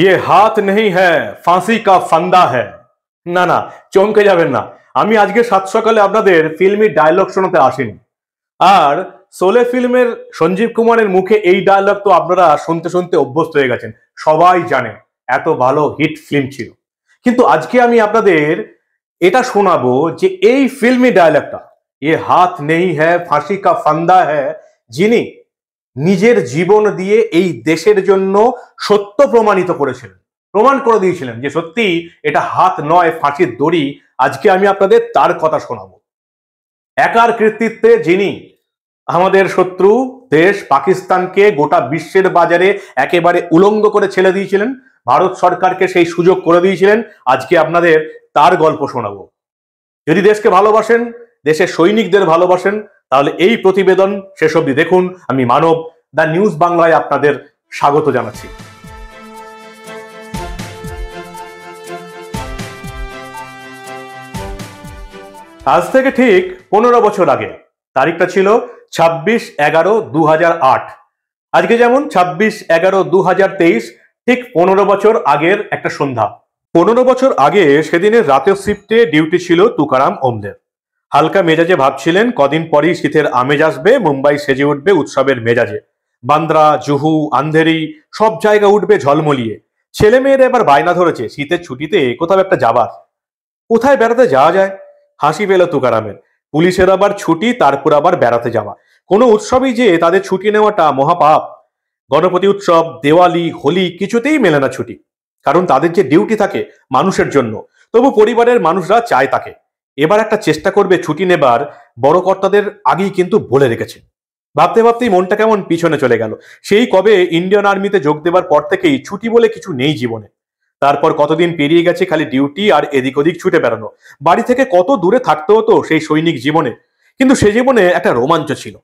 ইয়ে হাত নেই হ্যাঁ ফাঁসি কা ফান্দা হ্যাঁ না না চমকে যাবেন না আমি আজকে সাত সকালে আপনাদের ফিল্মি ডায়লগ শোনাতে আসিনি আর সোলে ফিল্মের সঞ্জীব কুমারের মুখে এই ডায়লগ তো আপনারা শুনতে শুনতে অভ্যস্ত হয়ে গেছেন সবাই জানে এত ভালো হিট ফিল্ম ছিল কিন্তু আজকে আমি আপনাদের এটা শোনাবো যে এই ফিল্মি ডায়লগটা এ হাত নেই হ্যাঁ ফাঁসি কা ফান্দা হ্যাঁ যিনি নিজের জীবন দিয়ে এই দেশের জন্য সত্য প্রমাণিত করেছিলেন প্রমাণ করে দিয়েছিলেন যে সত্যি এটা হাত নয় ফাঁসির দড়ি আজকে আমি আপনাদের তার কথা শোনাব একার কৃতিত্বে যিনি আমাদের শত্রু দেশ পাকিস্তানকে গোটা বিশ্বের বাজারে একেবারে উলঙ্গ করে ছেড়ে দিয়েছিলেন ভারত সরকারকে সেই সুযোগ করে দিয়েছিলেন আজকে আপনাদের তার গল্প শোনাবো যদি দেশকে ভালোবাসেন দেশের সৈনিকদের ভালোবাসেন তাহলে এই প্রতিবেদন শেষ অব্দি দেখুন আমি মানব দ্য নিউজ বাংলায় আপনাদের স্বাগত জানাচ্ছি আজ থেকে ঠিক পনেরো বছর আগে তারিখটা ছিল ছাব্বিশ এগারো দু আজকে যেমন ছাব্বিশ এগারো দু ঠিক পনেরো বছর আগের একটা সন্ধ্যা পনেরো বছর আগে সেদিনের রাতের শিফটে ডিউটি ছিল তুকারাম ওমদের হালকা মেজাজে ভাবছিলেন কদিন পরই শীতের আমেজ আসবে মুম্বাই সেজে উঠবে উৎসবের মেজাজে বান্দ্রা জুহু আন্ধেরি সব জায়গা উঠবে ঝলমলিয়ে ছেলে মেয়েরা এবার বায়না ধরেছে শীতের ছুটিতে কোথাও একটা যাবার কোথায় বেড়াতে যাওয়া যায় হাসি পেল তুকারামের পুলিশের আবার ছুটি তারপর আবার বেড়াতে যাওয়া কোনো উৎসবই যে তাদের ছুটি নেওয়াটা মহাপাপ গণপতি উৎসব দেওয়ালি হোলি কিছুতেই মেলে না ছুটি কারণ তাদের যে ডিউটি থাকে মানুষের জন্য তবু পরিবারের মানুষরা চায় তাকে এবার একটা চেষ্টা করবে ছুটি নেবার বড় কর্তাদের আগেই কিন্তু বলে রেখেছে ভাবতে ভাবতেই মনটা কেমন পিছনে চলে গেল সেই কবে ইন্ডিয়ান আর্মিতে যোগ দেবার পর থেকেই ছুটি বলে কিছু নেই জীবনে তারপর কতদিন পেরিয়ে গেছে খালি ডিউটি আর এদিক ওদিক ছুটে বেড়ানো বাড়ি থেকে কত দূরে থাকতে হতো সেই সৈনিক জীবনে কিন্তু সে জীবনে একটা রোমাঞ্চ ছিল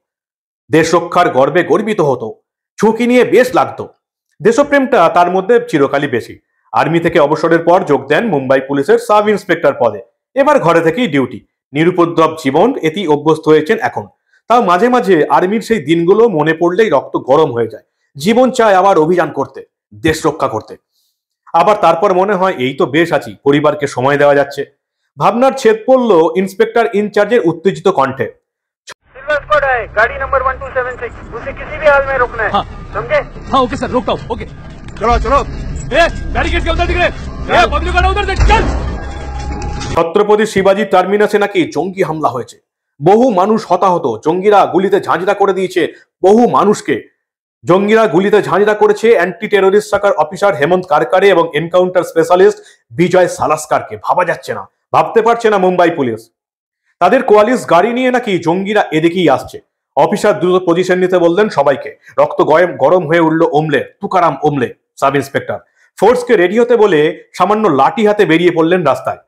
দেশ রক্ষার গর্বে গর্বিত হতো ঝুঁকি নিয়ে বেশ লাগতো দেশপ্রেমটা তার মধ্যে চিরকালই বেশি আর্মি থেকে অবসরের পর যোগ দেন মুম্বাই পুলিশের সাব ইন্সপেক্টর পদে এবার ঘরে থেকেই ডিউটি নিরুপদ্রব জীবন এটি অভ্যস্ত হয়েছেন এখন তাও মাঝে মাঝে আর্মির সেই দিনগুলো মনে পড়লেই রক্ত গরম হয়ে যায় জীবন চায় আবার অভিযান করতে দেশ রক্ষা করতে আবার তারপর মনে হয় এই তো বেশ আছি পরিবারকে সময় দেওয়া যাচ্ছে ভাবনার ছেদ পড়ল ইন্সপেক্টর ইনচার্জের উত্তেজিত কণ্ঠে গাড়ি number one two seven six उसे किसी भी हाल में रोकना ছত্রপতি শিবাজি টার্মিনাসে নাকি জঙ্গি হামলা হয়েছে বহু মানুষ হতাহত জঙ্গিরা গুলিতে ঝাঁঝরা করে দিয়েছে বহু মানুষকে জঙ্গিরা গুলিতে ঝাঁঝরা করেছে অ্যান্টি টেরোরিস্ট শাখার অফিসার হেমন্ত কারকারে এবং এনকাউন্টার স্পেশালিস্ট বিজয় সালাস্কারকে ভাবা যাচ্ছে না ভাবতে পারছে না মুম্বাই পুলিশ তাদের কোয়ালিস গাড়ি নিয়ে নাকি জঙ্গিরা এদিকেই আসছে অফিসার দ্রুত পজিশন নিতে বললেন সবাইকে রক্ত গয়ম গরম হয়ে উঠল ওমলে তুকারাম ওমলে সাব ইন্সপেক্টর ফোর্সকে রেডি হতে বলে সামান্য লাঠি হাতে বেরিয়ে পড়লেন রাস্তায়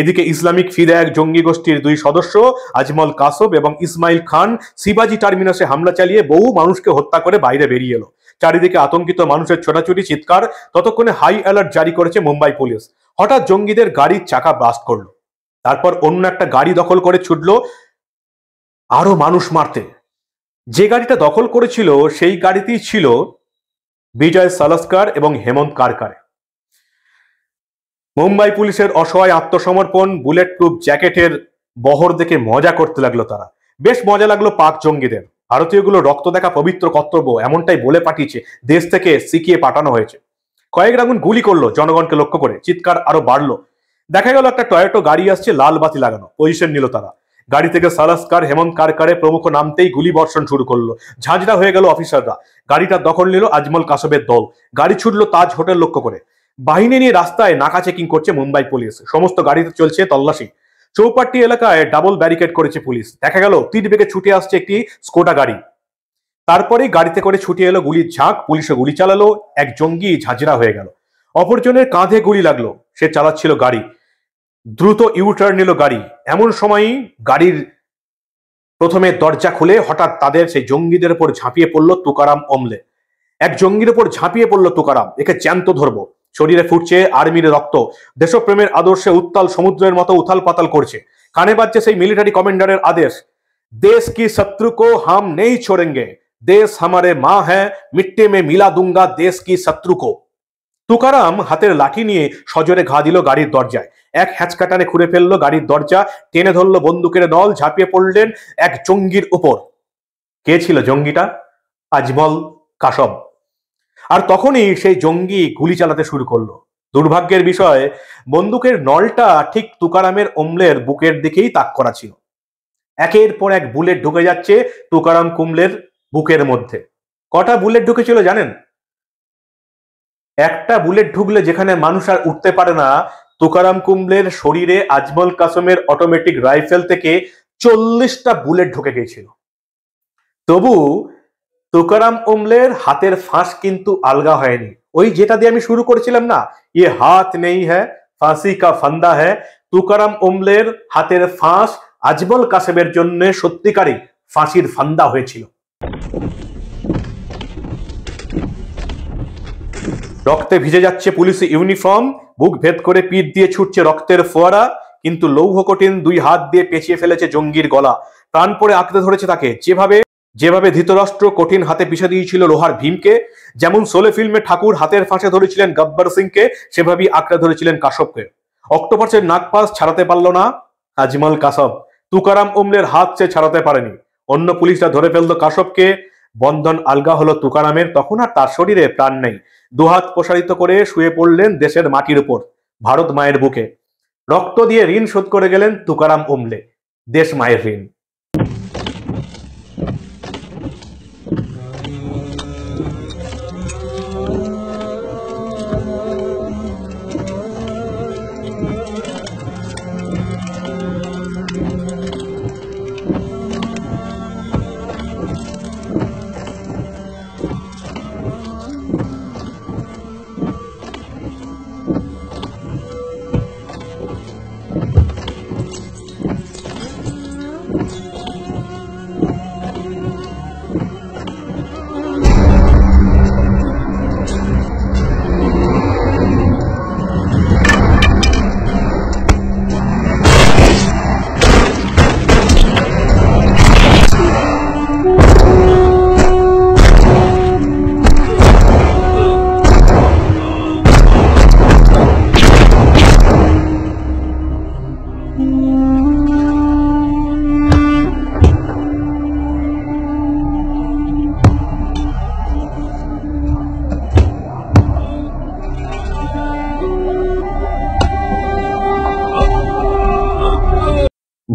এদিকে ইসলামিক ফিদায়ক জঙ্গি গোষ্ঠীর দুই সদস্য আজমল কাসব এবং ইসমাইল খান শিবাজি টার্মিনাসে হামলা চালিয়ে বহু মানুষকে হত্যা করে বাইরে বেরিয়ে এলো চারিদিকে আতঙ্কিত মানুষের ছোটাছুটি চিৎকার ততক্ষণে হাই অ্যালার্ট জারি করেছে মুম্বাই পুলিশ হঠাৎ জঙ্গিদের গাড়ির চাকা ব্লাস্ট করলো তারপর অন্য একটা গাড়ি দখল করে ছুটলো আরো মানুষ মারতে যে গাড়িটা দখল করেছিল সেই গাড়িতেই ছিল বিজয় সালাস্কার এবং হেমন্ত কারকারে মুম্বাই পুলিশের অসহায় আত্মসমর্পণ বুলেট প্রুফ জ্যাকেটের বহর দেখে মজা করতে লাগলো তারা বেশ মজা লাগলো পাক জঙ্গিদের ভারতীয়গুলো রক্ত দেখা পবিত্র কর্তব্য এমনটাই বলে পাঠিয়েছে দেশ থেকে সিকিয়ে পাঠানো হয়েছে কয়েক রাগুন গুলি করলো জনগণকে লক্ষ্য করে চিৎকার আরো বাড়লো দেখা গেল একটা টয়োটো গাড়ি আসছে লাল বাতি লাগানো পজিশন নিল তারা গাড়ি থেকে সালাস্কার হেমন্ত কারকারে প্রমুখ নামতেই গুলি বর্ষণ শুরু করলো ঝাঁঝরা হয়ে গেল অফিসাররা গাড়িটা দখল নিল আজমল কাসবের দল গাড়ি ছুটলো তাজ হোটেল লক্ষ্য করে বাহিনী নিয়ে রাস্তায় নাকা চেকিং করছে মুম্বাই পুলিশ সমস্ত গাড়িতে চলছে তল্লাশি চৌপাটি এলাকায় ডাবল ব্যারিকেড করেছে পুলিশ দেখা গেল তীর বেগে ছুটে আসছে একটি স্কোটা গাড়ি তারপরে গাড়িতে করে ছুটে এলো গুলির ঝাঁক পুলিশে গুলি চালালো এক জঙ্গি ঝাঁঝরা হয়ে গেল অপরজনের কাঁধে গুলি লাগলো সে চালাচ্ছিল গাড়ি দ্রুত ইউটার্ন নিল গাড়ি এমন সময়ই গাড়ির প্রথমে দরজা খুলে হঠাৎ তাদের সেই জঙ্গিদের উপর ঝাঁপিয়ে পড়লো তুকারাম অমলে এক জঙ্গির উপর ঝাঁপিয়ে পড়লো তুকারাম একে চ্যান্ত ধরবো শরীরে ফুটছে আর্মির রক্ত দেশপ্রেমের আদর্শে উত্তাল সমুদ্রের মতো উথাল পাতাল করছে কানে বাজছে সেই মিলিটারি কমান্ডারের আদেশ দেশ কি শত্রু কো হাম নেই ছোড়েঙ্গে দেশ হামারে মা হ্যাঁ মিট্টে মে মিলা দুঙ্গা দেশ কি শত্রু কো তুকারাম হাতের লাঠি নিয়ে সজোরে ঘা দিল গাড়ির দরজায় এক হ্যাঁচকাটানে খুঁড়ে ফেললো গাড়ির দরজা টেনে ধরলো বন্দুকের দল ঝাঁপিয়ে পড়লেন এক জঙ্গির উপর কে ছিল জঙ্গিটা আজমল কাশব আর তখনই সেই জঙ্গি গুলি চালাতে শুরু করলো দুর্ভাগ্যের বিষয় বন্দুকের নলটা ঠিক তুকারামের অম্লের বুকের দিকেই তাক করা ছিল একের পর এক বুলেট ঢুকে যাচ্ছে তুকারাম কুমলের বুকের মধ্যে কটা বুলেট ঢুকেছিল জানেন একটা বুলেট ঢুকলে যেখানে মানুষ আর উঠতে পারে না তুকারাম কুমলের শরীরে আজমল কাসমের অটোমেটিক রাইফেল থেকে চল্লিশটা বুলেট ঢুকে গিয়েছিল তবু তুকারাম উমলের হাতের ফাঁস কিন্তু আলগা হয়নি ওই যেটা দিয়ে আমি শুরু করেছিলাম না ইয়ে হাত নেই হ্যাঁ ফাঁসি কা ফান্দা হ্যাঁ তুকারাম উমলের হাতের ফাঁস আজবল কাসেমের জন্য সত্যিকারই ফাঁসির ফান্দা হয়েছিল রক্তে ভিজে যাচ্ছে পুলিশ ইউনিফর্ম বুক ভেদ করে পিঠ দিয়ে ছুটছে রক্তের ফোয়ারা কিন্তু লৌহ কঠিন দুই হাত দিয়ে পেঁচিয়ে ফেলেছে জঙ্গির গলা প্রাণ পরে আঁকড়ে ধরেছে তাকে যেভাবে যেভাবে ধৃতরাষ্ট্র কঠিন হাতে পিষে দিয়েছিল লোহার ভীমকে যেমন সোলে ফিল্মে ঠাকুর হাতের ফাঁসে ধরেছিলেন গব্বর সিংকে সেভাবেই আঁকড়ে ধরেছিলেন কাশবকে অক্টোপাসের নাগপাস ছাড়াতে পারল না আজমল কাশব তুকারাম অমলের হাত সে ছাড়াতে পারেনি অন্য পুলিশরা ধরে ফেলল কাশবকে বন্ধন আলগা হলো তুকারামের তখন আর তার শরীরে প্রাণ নেই দুহাত প্রসারিত করে শুয়ে পড়লেন দেশের মাটির উপর ভারত মায়ের বুকে রক্ত দিয়ে ঋণ শোধ করে গেলেন তুকারাম অমলে দেশ মায়ের ঋণ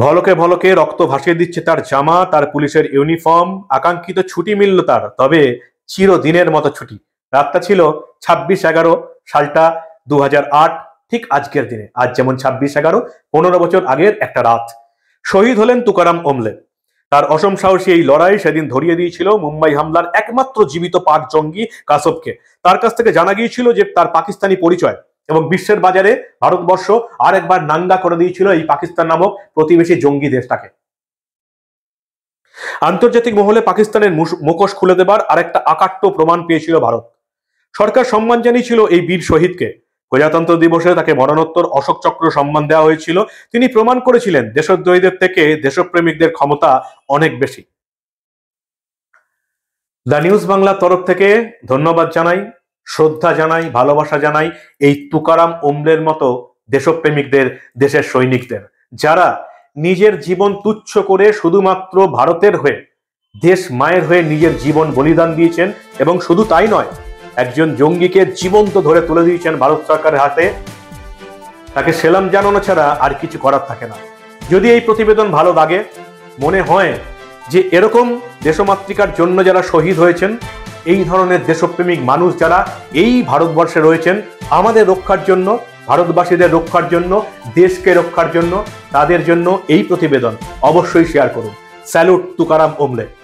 ভলকে ভলকে রক্ত ভাসিয়ে দিচ্ছে তার জামা তার পুলিশের ইউনিফর্ম আকাঙ্ক্ষিত ছুটি মিলল তার তবে চিরদিনের মতো ছুটি রাতটা ছিল ছাব্বিশ এগারো সালটা দু ঠিক আজকের দিনে আজ যেমন ছাব্বিশ এগারো পনেরো বছর আগের একটা রাত শহীদ হলেন তুকারাম ওমলে তার অসম সাহসী এই লড়াই সেদিন ধরিয়ে দিয়েছিল মুম্বাই হামলার একমাত্র জীবিত পাক জঙ্গি কাসবকে তার কাছ থেকে জানা গিয়েছিল যে তার পাকিস্তানি পরিচয় এবং বিশ্বের বাজারে ভারতবর্ষ আরেকবার নাঙ্গা করে দিয়েছিল এই পাকিস্তান নামক প্রতিবেশী জঙ্গি দেশটাকে আন্তর্জাতিক মহলে পাকিস্তানের মুখোশ খুলে দেবার আরেকটা আকাট্য প্রমাণ পেয়েছিল ভারত সরকার সম্মান জানিয়েছিল এই বীর শহীদকে প্রজাতন্ত্র দিবসে তাকে মরণোত্তর অশোক চক্র সম্মান দেওয়া হয়েছিল তিনি প্রমাণ করেছিলেন দেশদ্রোহীদের থেকে দেশপ্রেমিকদের ক্ষমতা অনেক বেশি দ্য নিউজ বাংলা তরফ থেকে ধন্যবাদ জানাই শ্রদ্ধা জানাই ভালোবাসা জানাই এই তুকারাম ওমলের মতো দেশপ্রেমিকদের দেশের সৈনিকদের যারা নিজের জীবন তুচ্ছ করে শুধুমাত্র ভারতের হয়ে দেশ মায়ের হয়ে নিজের জীবন বলিদান দিয়েছেন এবং শুধু তাই নয় একজন জঙ্গিকে জীবন্ত ধরে তুলে দিয়েছেন ভারত সরকারের হাতে তাকে সেলাম জানানো ছাড়া আর কিছু করার থাকে না যদি এই প্রতিবেদন ভালো লাগে মনে হয় যে এরকম দেশমাতৃকার জন্য যারা শহীদ হয়েছেন এই ধরনের দেশপ্রেমিক মানুষ যারা এই ভারতবর্ষে রয়েছেন আমাদের রক্ষার জন্য ভারতবাসীদের রক্ষার জন্য দেশকে রক্ষার জন্য তাদের জন্য এই প্রতিবেদন অবশ্যই শেয়ার করুন স্যালুট তুকারাম ওমলেট